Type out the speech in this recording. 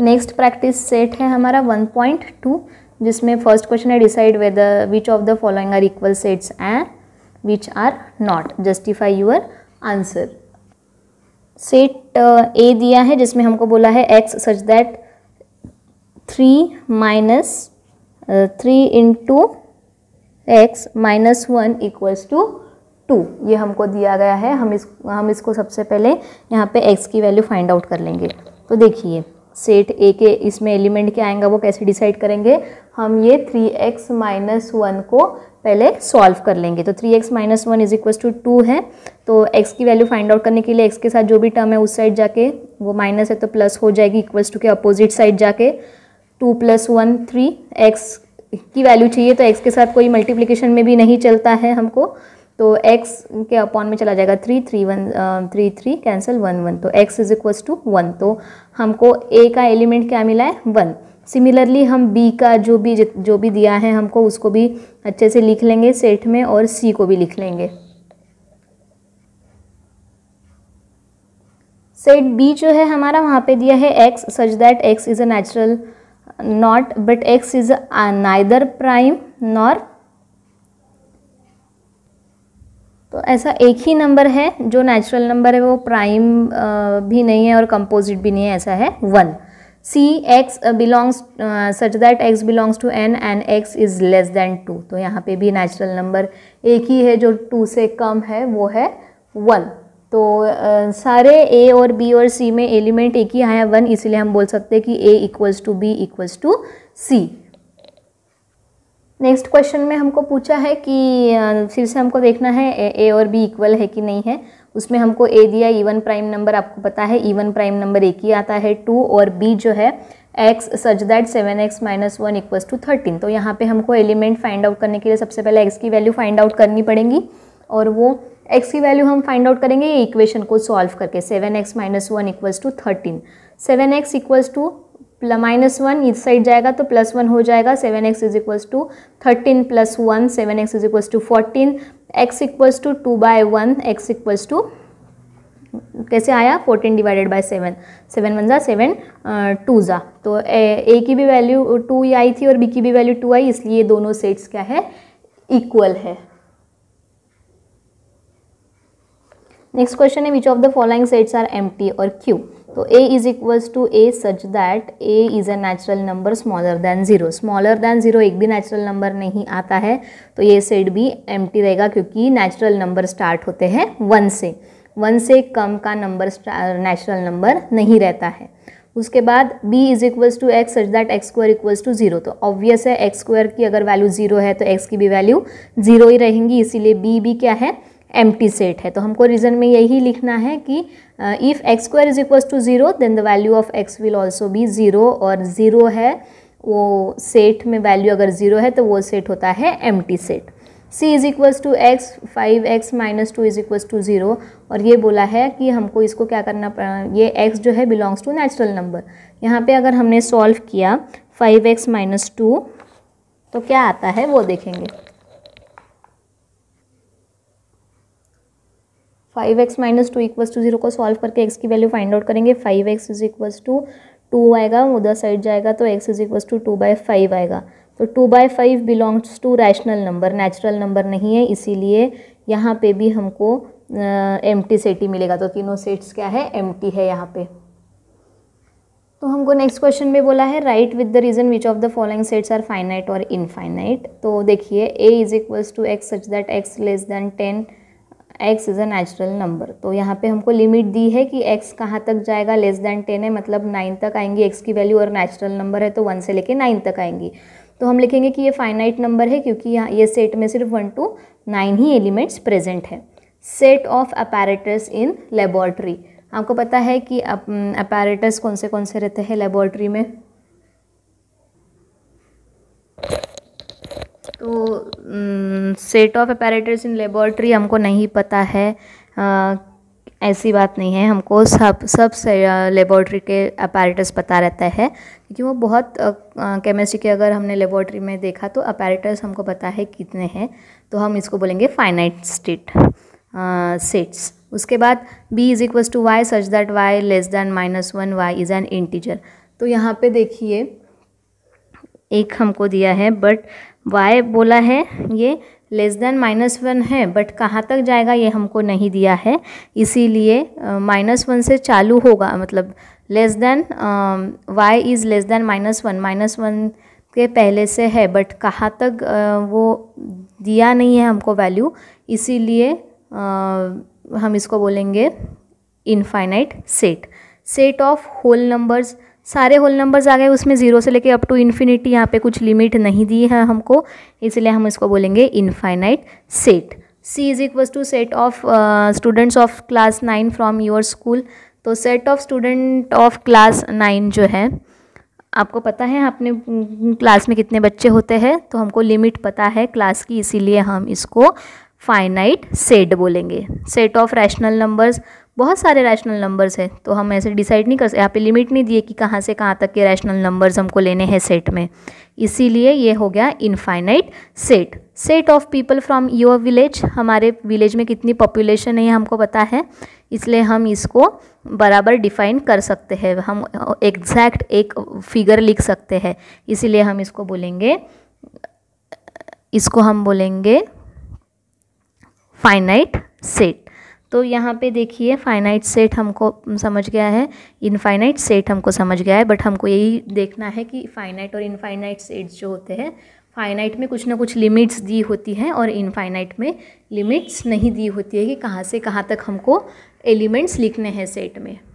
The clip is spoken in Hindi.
नेक्स्ट प्रैक्टिस सेट है हमारा 1.2 जिसमें फर्स्ट क्वेश्चन है decide whether which of the following are equal sets and which are not justify your answer set A दिया है जिसमें हमको बोला है X such that three minus three into X minus one equals to two ये हमको दिया गया है हम इस हम इसको सबसे पहले यहाँ पे एक्स की वैल्यू फाइंड आउट कर लेंगे तो देखिए सेट ए के इसमें एलिमेंट क्या आएगा वो कैसे डिसाइड करेंगे हम ये थ्री एक्स माइनस वन को पहले सॉल्व कर लेंगे तो three X minus one is equal to two है तो x की वैल्यू फाइंड आउट करने के लिए x के साथ जो भी टर्म है उस साइड जाके वो माइनस है तो प्लस हो जाएगी इक्वल्स टू के अपोजिट साइड जाके two plus one three X की वैल्यू चाहिए तो एक्स के साथ कोई मल्टीप्लीकेशन में भी नहीं चलता है हमको तो x के अपॉन में चला जाएगा three three one three three cancel one one तो x is equals to one तो हमको a का एलिमेंट क्या मिला है वन सिमिलरली हम b का जो भी जो भी दिया है हमको उसको भी अच्छे से लिख लेंगे सेट में और c को भी लिख लेंगे सेट बी जो है हमारा वहाँ पे दिया है x such that x is a natural not but x is neither prime nor तो ऐसा एक ही नंबर है जो नेचुरल नंबर है वो प्राइम भी नहीं है और कंपोजिट भी नहीं है ऐसा है one C X belongs such that X belongs to N and X is less than two तो यहाँ पे भी नेचुरल नंबर एक ही है जो टू से कम है वो है वन तो uh, सारे ए और बी और सी में एलिमेंट एक ही आया वन इसीलिए हम बोल सकते हैं कि A equals to B equals to C next question में हमको पूछा है कि फिर से हमको देखना है ए और बी इक्वल है कि नहीं है उसमें हमको ए दिया ईवन प्राइम नंबर आपको पता है इवन प्राइम नंबर एक ही आता है टू और बी जो है X such that seven X minus one equals to thirteen तो यहाँ पे हमको एलिमेंट फाइंड आउट करने के लिए सबसे पहले एक्स की वैल्यू फाइंड आउट करनी पड़ेगी और वो एक्स की वैल्यू हम फाइंड आउट करेंगे ये इक्वेशन को सॉल्व करके seven X minus one equals to thirteen seven X equals to minus one इस साइड जाएगा तो प्लस वन हो जाएगा seven X is equals to thirteen plus one seven X is equals to fourteen X equals to two by one X equals to कैसे आया fourteen divided by seven seven one ज़ा सेवन टू ज़ा तो ए, ए की भी वैल्यू टू आई थी और बी की भी वैल्यू टू आई इसलिए दोनों सेट्स क्या है इक्वल है नेक्स्ट क्वेश्चन है which of the following sets are M और क्यू तो A is equals to A such that A is a natural number smaller than zero smaller than zero एक भी नेचुरल नंबर नहीं आता है तो ये सेट भी एम रहेगा क्योंकि नेचुरल नंबर स्टार्ट होते हैं वन से वन से कम का नंबर नेचुरल नंबर नहीं रहता है उसके बाद b is equals to X such that X square equals to zero तो ऑब्वियस है एक्स स्क्वायर की अगर वैल्यू जीरो है तो x की भी वैल्यू जीरो ही रहेंगी इसीलिए b भी क्या है एम सेट है तो हमको रीज़न में यही लिखना है कि if X square is equal to zero then the value of X will also भी ज़ीरो और ज़ीरो है वो सेट में वैल्यू अगर ज़ीरो है तो वो सेट होता है M set c is equals to X five X minus two is equals to zero और ये बोला है कि हमको इसको क्या करना पड़ा ये x जो है बिलोंग्स टू नेचुरल नंबर यहाँ पे अगर हमने सॉल्व किया फाइव एक्स माइनस टू तो क्या आता है वो देखेंगे five X minus two equal to zero को सॉल्व करके एक्स की वैल्यू फाइंड आउट करेंगे five X is equal to two आएगा उधर साइड जाएगा तो X is equal to two by five आएगा तो two by five belongs to rational number natural number नहीं है इसीलिए यहाँ पे भी हमको एम टी सेट ही मिलेगा तो तीनों सेट्स क्या है एम टी है यहाँ पे तो हमको नेक्स्ट क्वेश्चन में बोला है write with the reason which of the following sets are finite और इनफाइनाइट तो देखिए A is equals to X such that X less than ten X is a natural number तो यहाँ पे हमको लिमिट दी है कि एक्स कहाँ तक जाएगा लेस देन टेन है मतलब नाइन तक आएंगी एक्स की वैल्यू और नेचुरल नंबर है तो वन से लेके नाइन तक आएंगी तो हम लिखेंगे कि ये फाइनाइट नंबर है क्योंकि यहाँ ये सेट में सिर्फ वन टू नाइन ही एलिमेंट्स प्रेजेंट है set of apparatus in laboratory आपको पता है कि अपैरेटस कौन से कौन से रहते हैं लेबॉर्ट्री में तो set of apparatus in laboratory हमको नहीं पता है आ, ऐसी बात नहीं है हमको सब सब लेबॉरेटरी के अपेरेटर्स पता रहता है क्योंकि वो बहुत केमिस्ट्री के अगर हमने लेबॉरेटरी में देखा तो अपेरेटर्स हमको पता है कितने हैं तो हम इसको बोलेंगे फाइनाइट स्टेट सेट्स उसके बाद b is equals to Y such that Y less than minus one Y is an integer तो यहाँ पे देखिए एक हमको दिया है बट वाई बोला है ये लेस देन माइनस वन है बट कहाँ तक जाएगा ये हमको नहीं दिया है इसीलिए माइनस वन से चालू होगा मतलब less than Y is less than minus one minus one के पहले से है बट कहाँ तक uh, वो दिया नहीं है हमको वैल्यू इसीलिए uh, हम इसको बोलेंगे infinite set set of whole numbers सारे होल नंबर्स आ गए उसमें ज़ीरो से लेके अप टू इन्फिनिटी यहाँ पे कुछ लिमिट नहीं दी है हमको इसलिए हम इसको बोलेंगे infinite set C is equal to set of students of class nine from your school तो set of student of class nine जो है आपको पता है अपने क्लास में कितने बच्चे होते हैं तो हमको लिमिट पता है क्लास की इसीलिए हम इसको फाइनाइट सेट बोलेंगे सेट ऑफ रैशनल नंबर्स बहुत सारे रैशनल नंबर्स हैं तो हम ऐसे डिसाइड नहीं कर सकते यहाँ पे लिमिट नहीं दिए कि कहाँ से कहाँ तक के रैशनल नंबर्स हमको लेने हैं सेट में इसीलिए ये हो गया infinite set set of people from your village हमारे विलेज में कितनी पॉपुलेशन है हमको पता है इसलिए हम इसको बराबर डिफाइन कर सकते हैं हम एग्जैक्ट एक फिगर लिख सकते हैं इसीलिए हम इसको बोलेंगे इसको हम बोलेंगे फाइनाइट सेट तो यहाँ पे देखिए फाइनाइट सेट हमको समझ गया है इनफाइनाइट सेट हमको समझ गया है बट हमको यही देखना है कि फाइनाइट और इनफाइनाइट सेट्स जो होते हैं फाइनाइट में कुछ ना कुछ लिमिट्स दी होती हैं और इनफाइनाइट में लिमिट्स नहीं दी होती है कि कहाँ से कहाँ तक हमको एलिमेंट्स लिखने हैं सेट में